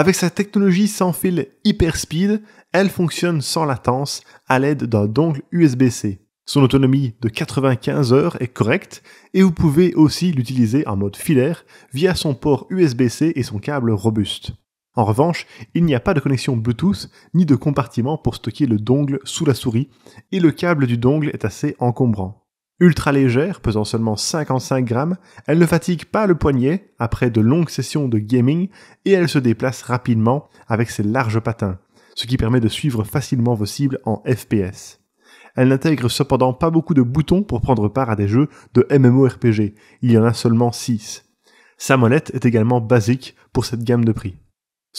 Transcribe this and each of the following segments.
Avec sa technologie sans fil Hyperspeed, elle fonctionne sans latence à l'aide d'un dongle USB-C. Son autonomie de 95 heures est correcte et vous pouvez aussi l'utiliser en mode filaire via son port USB-C et son câble robuste. En revanche, il n'y a pas de connexion Bluetooth ni de compartiment pour stocker le dongle sous la souris et le câble du dongle est assez encombrant. Ultra légère, pesant seulement 55 grammes, elle ne fatigue pas le poignet après de longues sessions de gaming et elle se déplace rapidement avec ses larges patins, ce qui permet de suivre facilement vos cibles en FPS. Elle n'intègre cependant pas beaucoup de boutons pour prendre part à des jeux de MMORPG, il y en a seulement 6. Sa molette est également basique pour cette gamme de prix.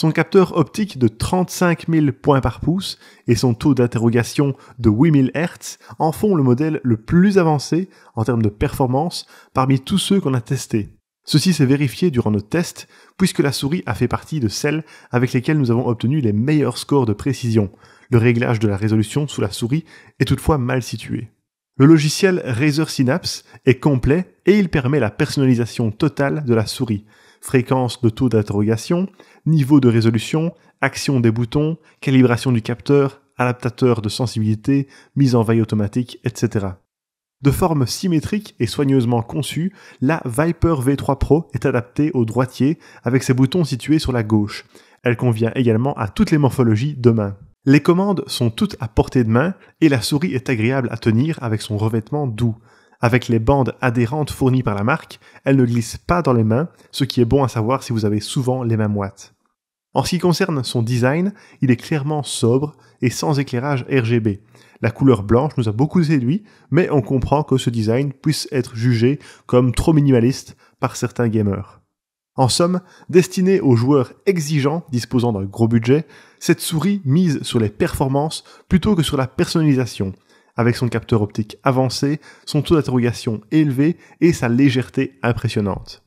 Son capteur optique de 35 000 points par pouce et son taux d'interrogation de 8000 Hz en font le modèle le plus avancé en termes de performance parmi tous ceux qu'on a testés. Ceci s'est vérifié durant nos tests puisque la souris a fait partie de celles avec lesquelles nous avons obtenu les meilleurs scores de précision. Le réglage de la résolution sous la souris est toutefois mal situé. Le logiciel Razer Synapse est complet et il permet la personnalisation totale de la souris. Fréquence de taux d'interrogation, niveau de résolution, action des boutons, calibration du capteur, adaptateur de sensibilité, mise en veille automatique, etc. De forme symétrique et soigneusement conçue, la Viper V3 Pro est adaptée au droitier avec ses boutons situés sur la gauche. Elle convient également à toutes les morphologies de main. Les commandes sont toutes à portée de main et la souris est agréable à tenir avec son revêtement doux. Avec les bandes adhérentes fournies par la marque, elle ne glisse pas dans les mains, ce qui est bon à savoir si vous avez souvent les mains moites. En ce qui concerne son design, il est clairement sobre et sans éclairage RGB. La couleur blanche nous a beaucoup séduit, mais on comprend que ce design puisse être jugé comme trop minimaliste par certains gamers. En somme, destinée aux joueurs exigeants disposant d'un gros budget, cette souris mise sur les performances plutôt que sur la personnalisation, avec son capteur optique avancé, son taux d'interrogation élevé et sa légèreté impressionnante.